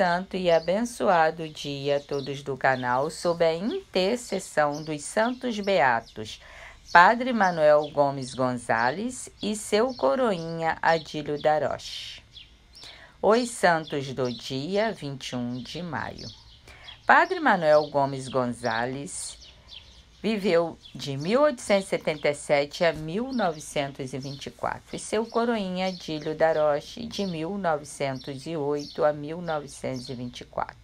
santo e abençoado dia a todos do canal, sob a intercessão dos santos beatos, Padre Manuel Gomes Gonzales e seu coroinha Adílio Daroche. Os santos do dia 21 de maio. Padre Manuel Gomes Gonzales Viveu de 1877 a 1924 e seu coroinha Dílio Daroche de 1908 a 1924.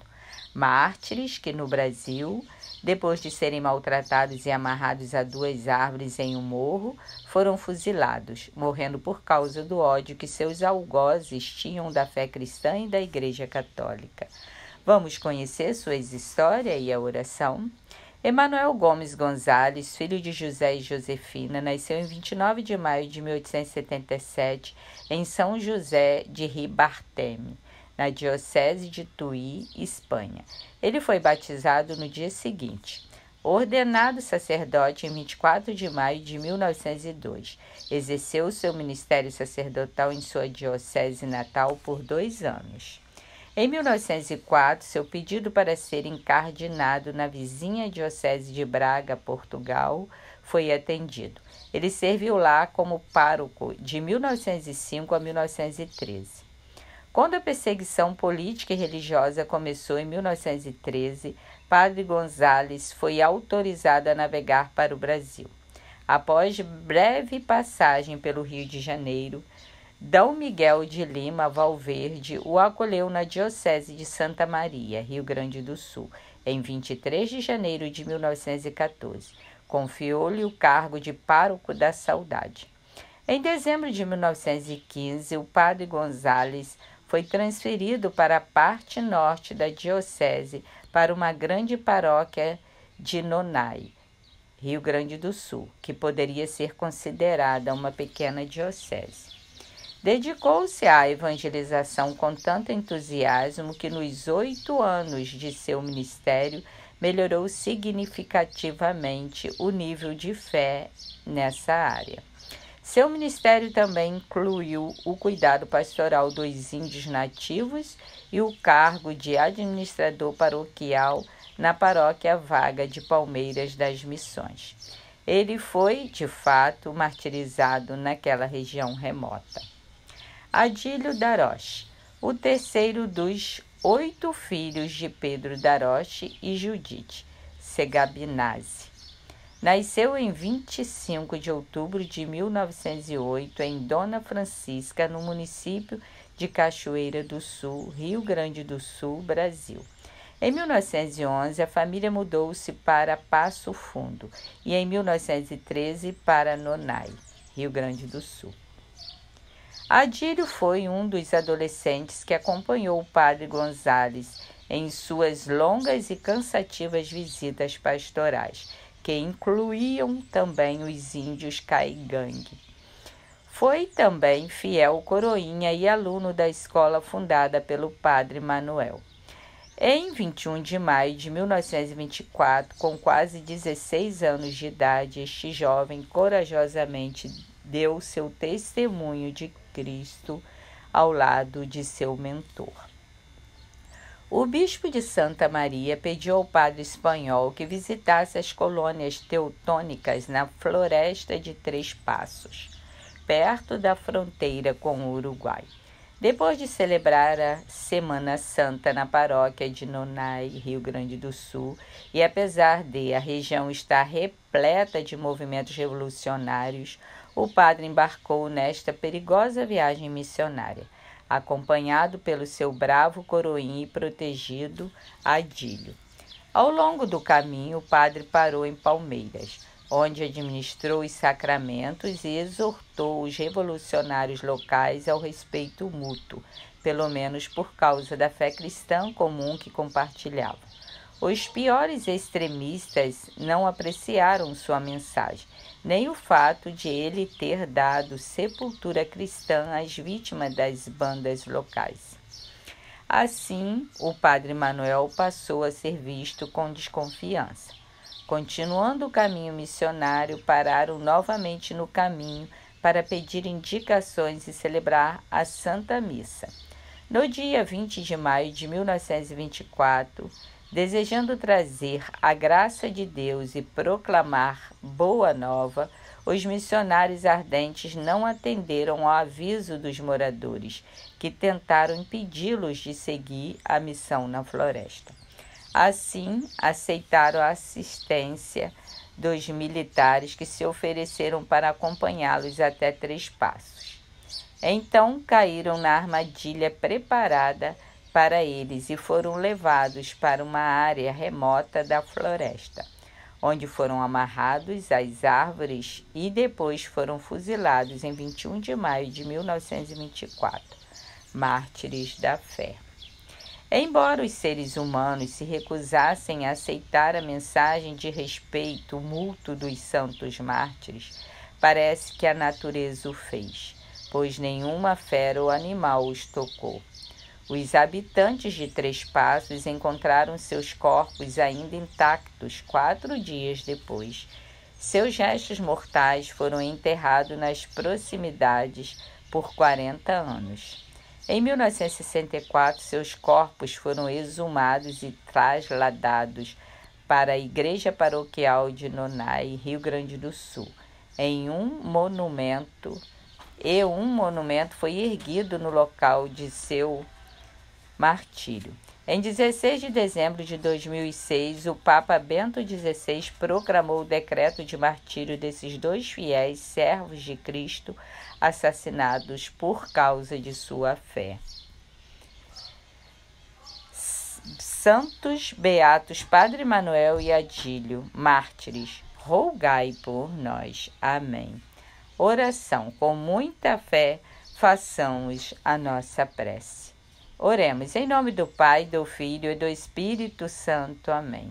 Mártires que no Brasil, depois de serem maltratados e amarrados a duas árvores em um morro, foram fuzilados, morrendo por causa do ódio que seus algozes tinham da fé cristã e da Igreja Católica. Vamos conhecer suas histórias e a oração? Emanuel Gomes Gonzalez, filho de José e Josefina, nasceu em 29 de maio de 1877 em São José de Ribarteme, na diocese de Tui, Espanha. Ele foi batizado no dia seguinte. Ordenado sacerdote em 24 de maio de 1902, exerceu seu ministério sacerdotal em sua diocese natal por dois anos. Em 1904, seu pedido para ser encardinado na vizinha Diocese de Braga, Portugal, foi atendido. Ele serviu lá como pároco de 1905 a 1913. Quando a perseguição política e religiosa começou em 1913, Padre Gonzales foi autorizado a navegar para o Brasil. Após breve passagem pelo Rio de Janeiro, D. Miguel de Lima Valverde o acolheu na Diocese de Santa Maria, Rio Grande do Sul, em 23 de janeiro de 1914. Confiou-lhe o cargo de pároco da Saudade. Em dezembro de 1915, o padre Gonzales foi transferido para a parte norte da Diocese para uma grande paróquia de Nonai, Rio Grande do Sul, que poderia ser considerada uma pequena diocese. Dedicou-se à evangelização com tanto entusiasmo que, nos oito anos de seu ministério, melhorou significativamente o nível de fé nessa área. Seu ministério também incluiu o cuidado pastoral dos índios nativos e o cargo de administrador paroquial na paróquia vaga de Palmeiras das Missões. Ele foi, de fato, martirizado naquela região remota. Adílio Daroche, o terceiro dos oito filhos de Pedro Daroche e Judite Segabinazzi. Nasceu em 25 de outubro de 1908 em Dona Francisca, no município de Cachoeira do Sul, Rio Grande do Sul, Brasil. Em 1911, a família mudou-se para Passo Fundo e em 1913 para Nonai, Rio Grande do Sul. Adílio foi um dos adolescentes que acompanhou o padre Gonzales em suas longas e cansativas visitas pastorais, que incluíam também os índios caigangue. Foi também fiel coroinha e aluno da escola fundada pelo padre Manuel. Em 21 de maio de 1924, com quase 16 anos de idade, este jovem corajosamente deu seu testemunho de Cristo ao lado de seu mentor. O bispo de Santa Maria pediu ao padre espanhol que visitasse as colônias teutônicas na floresta de Três Passos, perto da fronteira com o Uruguai. Depois de celebrar a Semana Santa na paróquia de Nonai, Rio Grande do Sul, e apesar de a região estar repleta de movimentos revolucionários, o padre embarcou nesta perigosa viagem missionária, acompanhado pelo seu bravo coroim e protegido Adílio. Ao longo do caminho, o padre parou em Palmeiras onde administrou os sacramentos e exortou os revolucionários locais ao respeito mútuo, pelo menos por causa da fé cristã comum que compartilhavam. Os piores extremistas não apreciaram sua mensagem, nem o fato de ele ter dado sepultura cristã às vítimas das bandas locais. Assim, o padre Manuel passou a ser visto com desconfiança. Continuando o caminho missionário, pararam novamente no caminho para pedir indicações e celebrar a Santa Missa. No dia 20 de maio de 1924, desejando trazer a graça de Deus e proclamar boa nova, os missionários ardentes não atenderam ao aviso dos moradores, que tentaram impedi-los de seguir a missão na floresta. Assim, aceitaram a assistência dos militares que se ofereceram para acompanhá-los até três passos. Então caíram na armadilha preparada para eles e foram levados para uma área remota da floresta, onde foram amarrados às árvores e depois foram fuzilados em 21 de maio de 1924, mártires da fé. Embora os seres humanos se recusassem a aceitar a mensagem de respeito mútuo dos santos mártires, parece que a natureza o fez, pois nenhuma fera ou animal os tocou. Os habitantes de Três Passos encontraram seus corpos ainda intactos quatro dias depois. Seus restos mortais foram enterrados nas proximidades por 40 anos. Em 1964, seus corpos foram exumados e trasladados para a Igreja Paroquial de Nonai, Rio Grande do Sul, em um monumento, e um monumento foi erguido no local de seu martírio. Em 16 de dezembro de 2006, o Papa Bento XVI proclamou o decreto de martírio desses dois fiéis servos de Cristo assassinados por causa de sua fé. Santos Beatos Padre Manuel e Adílio, mártires, rogai por nós. Amém. Oração com muita fé, façamos a nossa prece. Oremos em nome do Pai, do Filho e do Espírito Santo. Amém.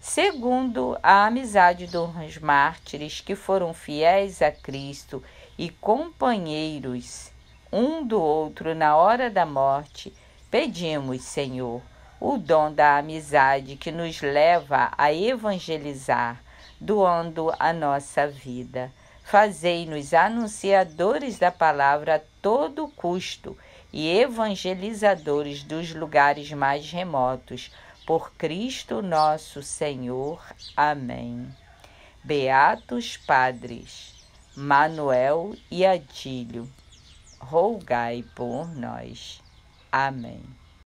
Segundo a amizade dos mártires que foram fiéis a Cristo e companheiros um do outro na hora da morte, pedimos, Senhor, o dom da amizade que nos leva a evangelizar, doando a nossa vida. Fazei-nos anunciadores da palavra a todo custo e evangelizadores dos lugares mais remotos. Por Cristo nosso Senhor. Amém. Beatos Padres, Manuel e Adílio, rogai por nós. Amém.